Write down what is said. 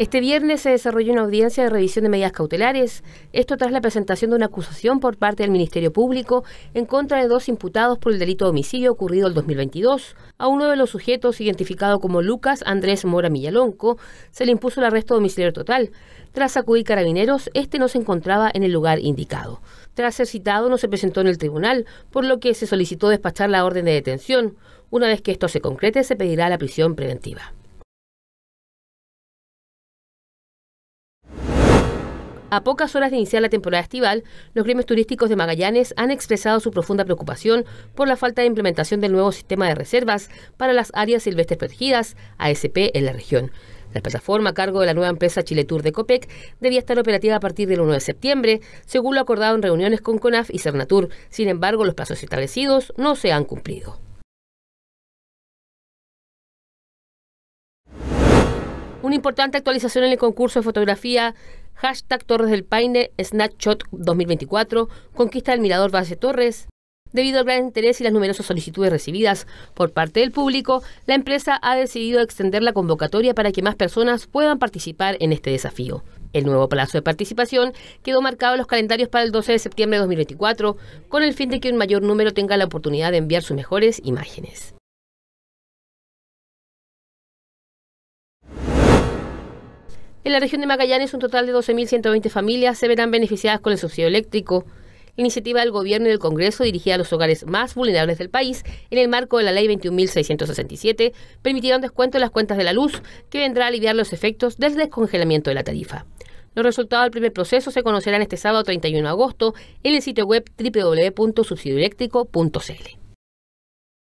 Este viernes se desarrolló una audiencia de revisión de medidas cautelares, esto tras la presentación de una acusación por parte del Ministerio Público en contra de dos imputados por el delito de homicidio ocurrido el 2022. A uno de los sujetos, identificado como Lucas Andrés Mora Millalonco, se le impuso el arresto domiciliario total. Tras acudir carabineros, este no se encontraba en el lugar indicado. Tras ser citado, no se presentó en el tribunal, por lo que se solicitó despachar la orden de detención. Una vez que esto se concrete, se pedirá la prisión preventiva. A pocas horas de iniciar la temporada estival, los gremios turísticos de Magallanes han expresado su profunda preocupación por la falta de implementación del nuevo sistema de reservas para las áreas silvestres protegidas, ASP, en la región. La plataforma a cargo de la nueva empresa Chile Tour de Copec debía estar operativa a partir del 1 de septiembre, según lo acordado en reuniones con CONAF y Cernatur. Sin embargo, los plazos establecidos no se han cumplido. Una importante actualización en el concurso de fotografía hashtag Torres del Paine Snapshot 2024, conquista del Mirador Base Torres. Debido al gran interés y las numerosas solicitudes recibidas por parte del público, la empresa ha decidido extender la convocatoria para que más personas puedan participar en este desafío. El nuevo plazo de participación quedó marcado en los calendarios para el 12 de septiembre de 2024, con el fin de que un mayor número tenga la oportunidad de enviar sus mejores imágenes. En la región de Magallanes, un total de 12.120 familias se verán beneficiadas con el subsidio eléctrico. La iniciativa del Gobierno y del Congreso dirigida a los hogares más vulnerables del país, en el marco de la Ley 21.667, permitirá un descuento en las cuentas de la luz, que vendrá a aliviar los efectos del descongelamiento de la tarifa. Los resultados del primer proceso se conocerán este sábado 31 de agosto en el sitio web www.subsidioeléctrico.cl.